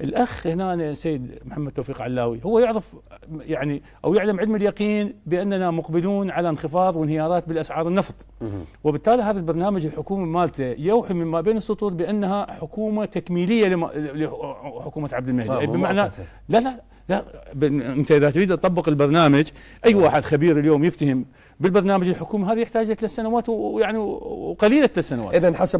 الاخ هنا سيد محمد توفيق علاوي هو يعرف يعني او يعلم علم اليقين باننا مقبلون على انخفاض وانهيارات بالاسعار النفط وبالتالي هذا البرنامج الحكومي مالته يوحي مما بين السطور بانها حكومه تكميليه لحكومه عبد المهدي آه، بمعنى لا لا لا انت اذا تريد تطبق البرنامج اي نعم. واحد خبير اليوم يفتهم بالبرنامج الحكومي هذا يحتاج ثلاث سنوات ويعني وقليله ثلاث سنوات اذا حسب